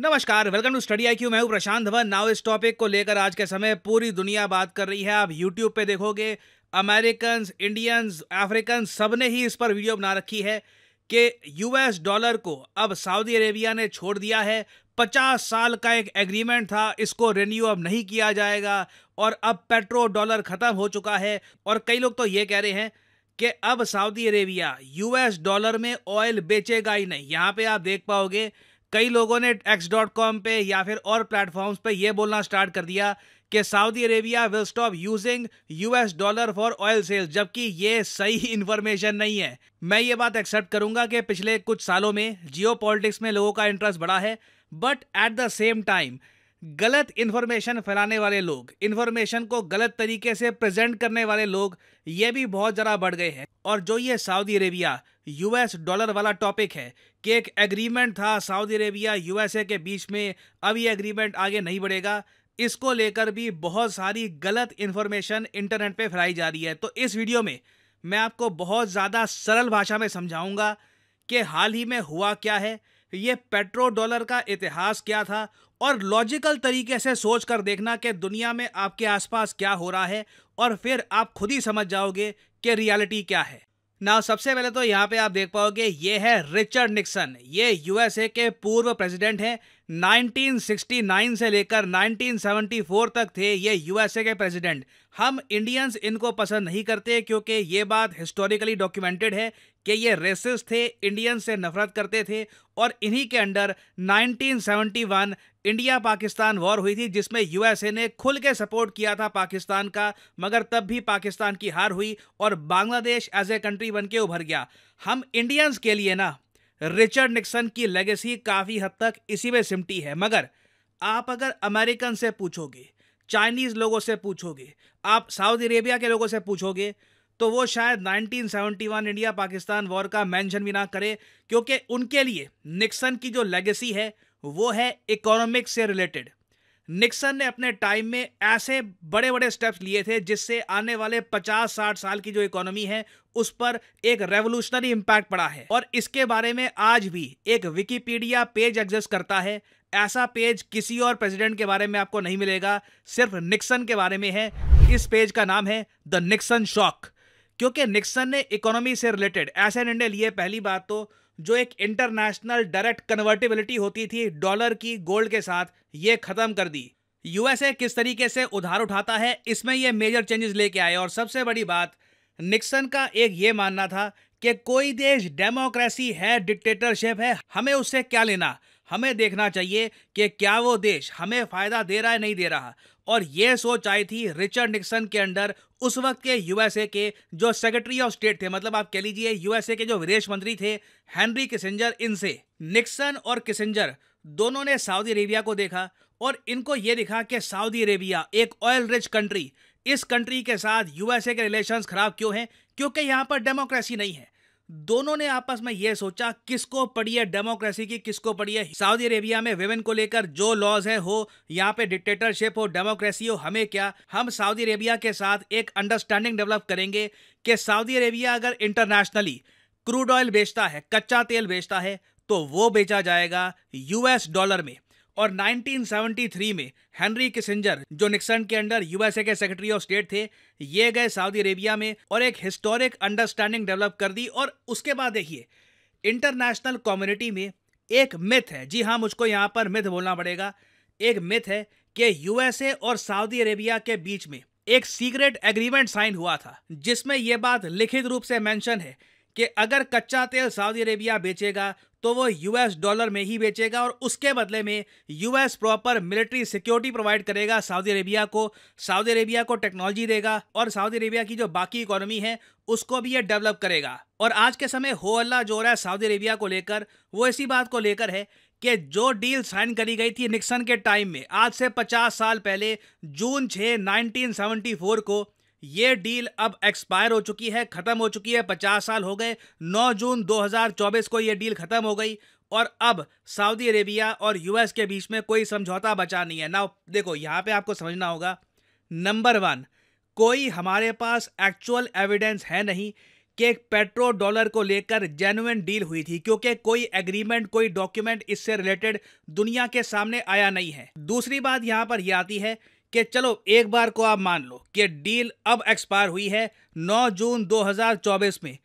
नमस्कार welcome to Study IQ क्यू मैं हूँ प्रशांत धवन नाउ इस टॉपिक को लेकर आज के समय पूरी दुनिया बात कर रही है आप यूट्यूब पे देखोगे अमेरिकन इंडियंस अफ्रीकन सब ने ही इस पर वीडियो बना रखी है कि यूएस डॉलर को अब सऊदी अरेबिया ने छोड़ दिया है पचास साल का एक एग्रीमेंट था इसको रिन्यू अब नहीं किया जाएगा और अब पेट्रो डॉलर ख़त्म हो चुका है और कई लोग तो ये कह रहे हैं कि अब सऊदी अरेबिया यूएस डॉलर में ऑयल बेचेगा ही नहीं यहाँ पे आप देख पाओगे कई लोगों ने एक्स डॉट कॉम पे या फिर और प्लेटफॉर्म्स पे यह बोलना स्टार्ट कर दिया कि Saudi Arabia will stop using US dollar for oil sales जबकि ये सही इन्फॉर्मेशन नहीं है मैं ये बात एक्सेप्ट करूंगा कि पिछले कुछ सालों में जियो में लोगों का इंटरेस्ट बढ़ा है but at the same time गलत इन्फॉर्मेशन फैलाने वाले लोग इन्फॉर्मेशन को गलत तरीके से प्रेजेंट करने वाले लोग ये भी बहुत ज़रा बढ़ गए हैं और जो ये सऊदी अरेबिया यूएस डॉलर वाला टॉपिक है कि एक एग्रीमेंट था सऊदी अरेबिया यूएसए के बीच में अब ये एग्रीमेंट आगे नहीं बढ़ेगा इसको लेकर भी बहुत सारी गलत इन्फॉर्मेशन इंटरनेट पर फैलाई जा रही है तो इस वीडियो में मैं आपको बहुत ज़्यादा सरल भाषा में समझाऊँगा कि हाल ही में हुआ क्या है ये पेट्रो डॉलर का इतिहास क्या था और लॉजिकल तरीके से सोच कर देखना कि दुनिया में आपके आसपास क्या हो रहा है और फिर आप खुद ही समझ जाओगे कि रियलिटी क्या है ना सबसे पहले तो यहाँ पे आप देख पाओगे ये है रिचर्ड निक्सन ये यूएसए के पूर्व प्रेसिडेंट हैं 1969 से लेकर 1974 तक थे ये यूएसए के प्रेसिडेंट हम इंडियंस इनको पसंद नहीं करते क्योंकि ये बात हिस्टोरिकली डॉक्यूमेंटेड है कि ये रेसिस्ट थे इंडियन से नफरत करते थे और इन्हीं के अंडर 1971 इंडिया पाकिस्तान वॉर हुई थी जिसमें यूएसए ने खुल के सपोर्ट किया था पाकिस्तान का मगर तब भी पाकिस्तान की हार हुई और बांग्लादेश एज ए कंट्री बन के उभर गया हम इंडियंस के लिए ना रिचर्ड निक्सन की लेगेसी काफ़ी हद तक इसी में सिमटी है मगर आप अगर अमेरिकन से पूछोगे चाइनीज़ लोगों से पूछोगे आप सऊदी अरेबिया के लोगों से पूछोगे तो वो शायद 1971 इंडिया पाकिस्तान वॉर का मेंशन भी ना करे क्योंकि उनके लिए निक्सन की जो लेगेसी है वो है इकोनॉमिक्स से रिलेटेड निक्सन ने अपने टाइम में ऐसे बड़े बड़े स्टेप्स लिए थे जिससे आने वाले 50-60 साल की जो इकोनॉमी है उस पर एक रेवोल्यूशनरी इम्पैक्ट पड़ा है और इसके बारे में आज भी एक विकीपीडिया पेज एग्जिस्ट करता है ऐसा पेज किसी और प्रेसिडेंट के बारे में आपको नहीं मिलेगा सिर्फ निक्सन के बारे में है इस पेज का नाम है द निक्सन शॉक क्योंकि निक्सन ने इकोनॉमी से रिलेटेड ऐसे निर्णय लिए पहली बात तो जो एक इंटरनेशनल डायरेक्ट कन्वर्टेबिलिटी होती थी डॉलर की गोल्ड के साथ ये खत्म कर दी यूएसए किस तरीके से उधार उठाता है इसमें ये मेजर चेंजेस लेके आए और सबसे बड़ी बात निक्सन का एक ये मानना था कि कोई देश डेमोक्रेसी है डिक्टेटरशिप है हमें उससे क्या लेना हमें देखना चाहिए कि क्या वो देश हमें फ़ायदा दे रहा है नहीं दे रहा और ये सोच आई थी रिचर्ड निक्सन के अंडर उस वक्त के यूएसए के जो सेक्रेटरी ऑफ स्टेट थे मतलब आप कह लीजिए यूएसए के जो विदेश मंत्री थे हेनरी किसेंजर इनसे निक्सन और किसेंजर दोनों ने सऊदी अरेबिया को देखा और इनको ये दिखा कि सऊदी अरेबिया एक ऑयल रिच कंट्री इस कंट्री के साथ यूएसए के रिलेशंस खराब क्यों हैं क्योंकि यहाँ पर डेमोक्रेसी नहीं है दोनों ने आपस में यह सोचा किसको पड़ी है डेमोक्रेसी की किसको पड़ी है सऊदी अरेबिया में वेमेन को लेकर जो लॉज है हो यहाँ पे डिक्टेटरशिप हो डेमोक्रेसी हो हमें क्या हम सऊदी अरेबिया के साथ एक अंडरस्टैंडिंग डेवलप करेंगे कि सऊदी अरेबिया अगर इंटरनेशनली क्रूड ऑयल बेचता है कच्चा तेल बेचता है तो वो बेचा जाएगा यूएस डॉलर में और 1973 में हेनरी किसिंजर जो निक्सन के अंडर यूएसए के सेक्रेटरी ऑफ स्टेट थे ये गए सऊदी अरेबिया में और एक हिस्टोरिक अंडरस्टैंडिंग डेवलप कर दी और उसके बाद देखिए इंटरनेशनल कम्युनिटी में एक मिथ है जी हाँ मुझको यहाँ पर मिथ बोलना पड़ेगा एक मिथ है कि यूएसए और सऊदी अरेबिया के बीच में एक सीक्रेट एग्रीमेंट साइन हुआ था जिसमें यह बात लिखित रूप से मेंशन है कि अगर कच्चा तेल सऊदी अरेबिया बेचेगा तो वो यूएस डॉलर में ही बेचेगा और उसके बदले में US proper military security provide करेगा सऊदी अरेबिया को सऊदी अरेबिया को टेक्नोलॉजी देगा और सऊदी अरेबिया की जो बाकी इकोनॉमी है उसको भी ये डेवलप करेगा और आज के समय हो अल्लाह जो रहा है सऊदी अरेबिया को लेकर वो इसी बात को लेकर है कि जो डील साइन करी गई थी निक्सन के टाइम में आज से पचास साल पहले जून छः नाइनटीन को ये डील अब एक्सपायर हो चुकी है खत्म हो चुकी है पचास साल हो गए नौ जून 2024 को यह डील खत्म हो गई और अब सऊदी अरेबिया और यूएस के बीच में कोई समझौता बचा नहीं है ना देखो यहां पे आपको समझना होगा नंबर वन कोई हमारे पास एक्चुअल एविडेंस है नहीं कि एक पेट्रो डॉलर को लेकर जेनुअन डील हुई थी क्योंकि कोई एग्रीमेंट कोई डॉक्यूमेंट इससे रिलेटेड दुनिया के सामने आया नहीं है दूसरी बात यहां पर यह आती है कि चलो एक बार को आप मान लो कि डील अब एक्सपायर हुई है 9 जून 2024 में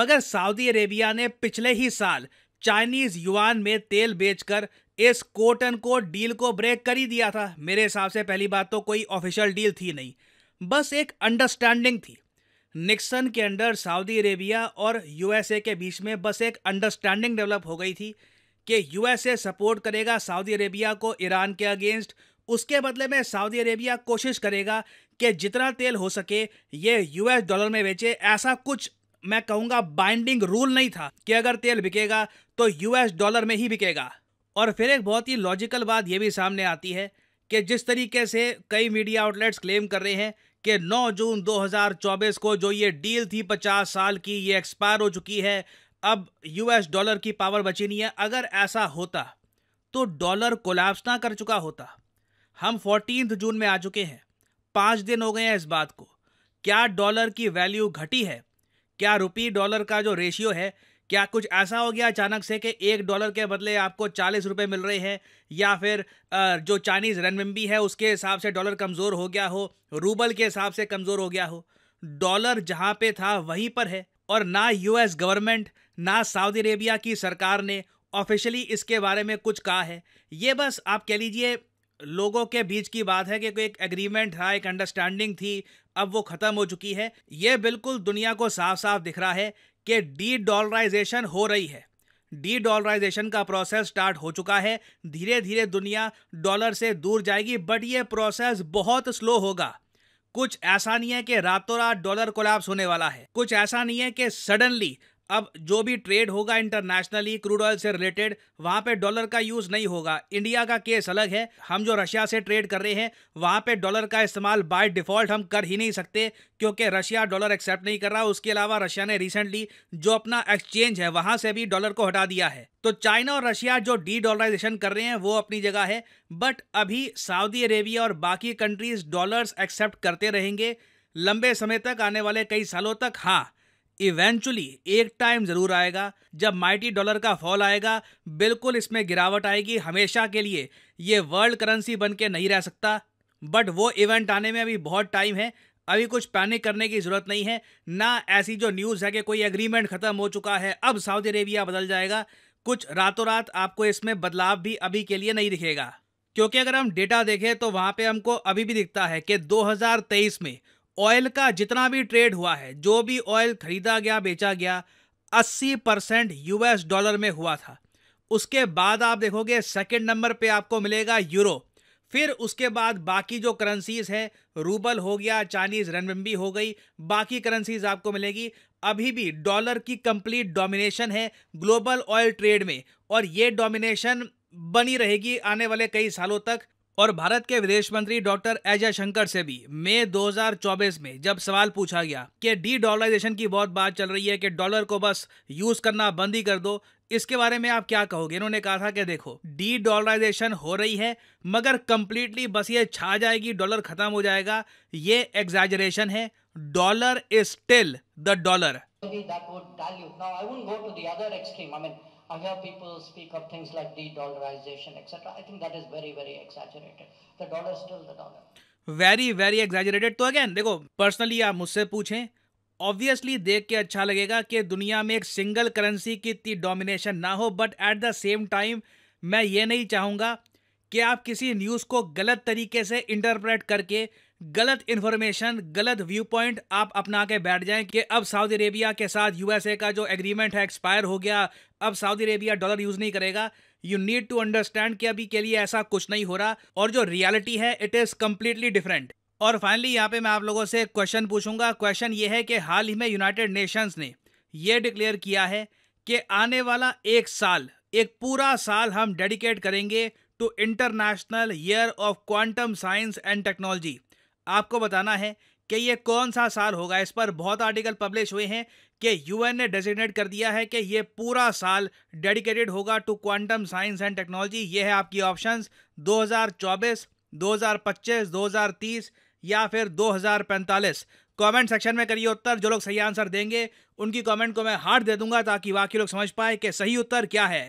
मगर सऊदी अरेबिया ने पिछले ही साल चाइनीज युआन में तेल बेचकर इस कोटन को डील को ब्रेक कर ही दिया था मेरे हिसाब से पहली बात तो कोई ऑफिशियल डील थी नहीं बस एक अंडरस्टैंडिंग थी निक्सन के अंडर सऊदी अरेबिया और यूएसए के बीच में बस एक अंडरस्टैंडिंग डेवलप हो गई थी कि यूएसए सपोर्ट करेगा सऊदी अरेबिया को ईरान के अगेंस्ट उसके बदले में सऊदी अरेबिया कोशिश करेगा कि जितना तेल हो सके ये यूएस डॉलर में बेचे ऐसा कुछ मैं कहूँगा बाइंडिंग रूल नहीं था कि अगर तेल बिकेगा तो यूएस डॉलर में ही बिकेगा और फिर एक बहुत ही लॉजिकल बात यह भी सामने आती है कि जिस तरीके से कई मीडिया आउटलेट्स क्लेम कर रहे हैं कि 9 जून 2024 को जो ये डील थी 50 साल की ये एक्सपायर हो चुकी है अब यूएस डॉलर की पावर बची नहीं है अगर ऐसा होता तो डॉलर कोलैप्स ना कर चुका होता हम फोर्टीन जून में आ चुके हैं पाँच दिन हो गए हैं इस बात को क्या डॉलर की वैल्यू घटी है क्या रुपी डॉलर का जो रेशियो है क्या कुछ ऐसा हो गया अचानक से कि एक डॉलर के बदले आपको चालीस रुपये मिल रहे हैं या फिर जो चाइनीज़ रनबिम्बी है उसके हिसाब से डॉलर कमज़ोर हो गया हो रूबल के हिसाब से कमज़ोर हो गया हो डॉलर जहाँ पे था वहीं पर है और ना यूएस गवर्नमेंट ना सऊदी अरेबिया की सरकार ने ऑफिशियली इसके बारे में कुछ कहा है ये बस आप कह लीजिए लोगों के बीच की बात है कि एक एग्रीमेंट था एक अंडरस्टैंडिंग थी अब वो ख़त्म हो चुकी है ये बिल्कुल दुनिया को साफ साफ दिख रहा है कि डी डॉलराइजेशन हो रही है डी डॉलराइजेशन का प्रोसेस स्टार्ट हो चुका है धीरे धीरे दुनिया डॉलर से दूर जाएगी बट ये प्रोसेस बहुत स्लो होगा कुछ ऐसा नहीं है कि रातों रात डॉलर कोलैप्स होने वाला है कुछ ऐसा नहीं है कि सडनली अब जो भी ट्रेड होगा इंटरनेशनली क्रूड ऑयल से रिलेटेड वहाँ पे डॉलर का यूज़ नहीं होगा इंडिया का केस अलग है हम जो रशिया से ट्रेड कर रहे हैं वहाँ पे डॉलर का इस्तेमाल बाय डिफ़ॉल्ट हम कर ही नहीं सकते क्योंकि रशिया डॉलर एक्सेप्ट नहीं कर रहा उसके अलावा रशिया ने रिसेंटली जो अपना एक्सचेंज है वहाँ से भी डॉलर को हटा दिया है तो चाइना और रशिया जो डी डॉलराइजेशन कर रहे हैं वो अपनी जगह है बट अभी सऊदी अरेबिया और बाकी कंट्रीज डॉलर्स एक्सेप्ट करते रहेंगे लंबे समय तक आने वाले कई सालों तक हाँ इवेंचुअली एक टाइम जरूर आएगा जब माइटी डॉलर का फॉल आएगा बिल्कुल इसमें गिरावट आएगी हमेशा के लिए ये वर्ल्ड करेंसी बन के नहीं रह सकता बट वो इवेंट आने में अभी बहुत टाइम है अभी कुछ पैनिक करने की ज़रूरत नहीं है ना ऐसी जो न्यूज़ है कि कोई एग्रीमेंट ख़त्म हो चुका है अब सऊदी अरेबिया बदल जाएगा कुछ रातों रात आपको इसमें बदलाव भी अभी के लिए नहीं दिखेगा क्योंकि अगर हम डेटा देखें तो वहाँ पे हमको अभी भी दिखता है कि 2023 में ऑयल का जितना भी ट्रेड हुआ है जो भी ऑयल खरीदा गया बेचा गया 80 परसेंट यूएस डॉलर में हुआ था उसके बाद आप देखोगे सेकेंड नंबर पे आपको मिलेगा यूरो फिर उसके बाद बाकी जो करेंसीज है रूबल हो गया चाइनीज रनबी हो गई बाकी करेंसीज आपको मिलेगी अभी भी डॉलर की कंप्लीट डोमिनेशन है ग्लोबल ऑयल ट्रेड में और ये डोमिनेशन बनी रहेगी आने वाले कई सालों तक और भारत के विदेश मंत्री डॉक्टर अजय शंकर से भी मई 2024 में जब सवाल पूछा गया कि डी डॉलराइजेशन की बहुत बात चल रही है कि डॉलर को बस यूज करना बंद ही कर दो इसके बारे में आप क्या कहोगे इन्होंने कहा था कि देखो डी डॉलराइजेशन हो रही है मगर कंप्लीटली बस ये छा जाएगी डॉलर खत्म हो जाएगा ये एग्जैजरेशन है dollar is still the dollar I hear people speak of things like de-dollarization, etc. I think that is very, very exaggerated. The dollar is still the dollar. Very very exaggerated तो again देखो personally आप मुझसे पूछें obviously देख के अच्छा लगेगा कि दुनिया में एक सिंगल करेंसी की इतनी डोमिनेशन ना हो but at the same time मैं ये नहीं चाहूँगा कि आप किसी न्यूज़ को गलत तरीके से इंटरप्रेट करके गलत इन्फॉर्मेशन गलत व्यू पॉइंट आप अपना के बैठ जाएं कि अब सऊदी अरेबिया के साथ यूएसए का जो एग्रीमेंट है एक्सपायर हो गया अब सऊदी अरेबिया डॉलर यूज़ नहीं करेगा यू नीड टू अंडरस्टैंड कि अभी के लिए ऐसा कुछ नहीं हो रहा और जो रियलिटी है इट इज़ कम्प्लीटली डिफरेंट और फाइनली यहाँ पे मैं आप लोगों से क्वेश्चन पूछूंगा क्वेश्चन ये है कि हाल ही में यूनाइटेड नेशंस ने ये डिक्लेयर किया है कि आने वाला एक साल एक पूरा साल हम डेडिकेट करेंगे to international year of quantum science and technology आपको बताना है कि ये कौन सा साल होगा इस पर बहुत आर्टिकल पब्लिश हुए हैं कि यूएन ने डेजिग्नेट कर दिया है कि ये पूरा साल डेडिकेटेड होगा to quantum science and technology ये है आपकी ऑप्शंस 2024, 2025, 2030 या फिर 2045 कमेंट सेक्शन में करिए उत्तर जो लोग सही आंसर देंगे उनकी कमेंट को मैं हार्ड दे दूंगा ताकि बाकी लोग समझ पाए कि सही उत्तर क्या है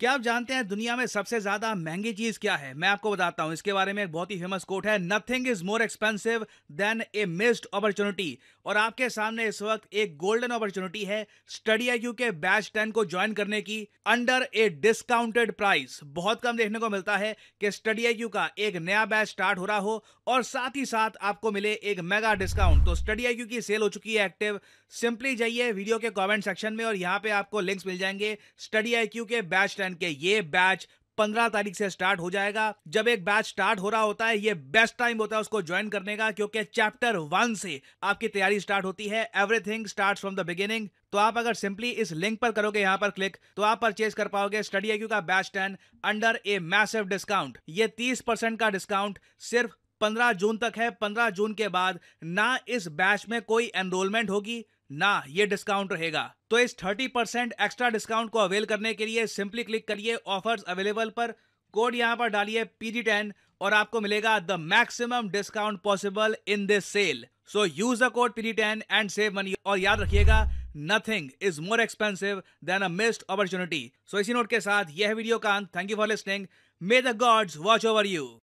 क्या आप जानते हैं दुनिया में सबसे ज्यादा महंगी चीज क्या है मैं आपको बताता हूं इसके बारे में एक बहुत ही फेमस कोट है nothing is more expensive than a missed opportunity और आपके सामने इस वक्त एक गोल्डन अपॉर्चुनिटी है स्टडी आई के बैच टेन को ज्वाइन करने की अंडर ए डिस्काउंटेड प्राइस बहुत कम देखने को मिलता है कि स्टडी आई का एक नया बैच स्टार्ट हो रहा हो और साथ ही साथ आपको मिले एक मेगा डिस्काउंट तो स्टडी आई की सेल हो चुकी है एक्टिव सिंपली जाइए वीडियो के कमेंट सेक्शन में और यहाँ पे आपको लिंक्स मिल जाएंगे स्टडी आई के बैच टेन के ये बैच पंद्रह तारीख से स्टार्ट हो जाएगा जब एक बैच स्टार्ट हो रहा होता है ये बेस्ट टाइम होता है उसको ज्वाइन करने का क्योंकि चैप्टर वन से आपकी तैयारी स्टार्ट होती है everything start from the beginning तो आप अगर सिंपली इस लिंक पर करोगे यहाँ पर क्लिक तो आप परचेज कर पाओगे स्टडी आई का batch ten under a massive discount ये तीस का डिस्काउंट सिर्फ पंद्रह जून तक है पंद्रह जून के बाद ना इस बैच में कोई एनरोलमेंट होगी ना ये डिस्काउंट रहेगा तो इस 30 परसेंट एक्स्ट्रा डिस्काउंट को अवेल करने के लिए सिंपली क्लिक करिए ऑफर्स अवेलेबल पर कोड यहाँ पर डालिए पीजी टेन और आपको मिलेगा the maximum discount possible in this sale so use the code PG ten and save money और याद रखिएगा nothing is more expensive than a missed opportunity so इसी नोट के साथ यह वीडियो का अंत thank you for listening may the God's watch over you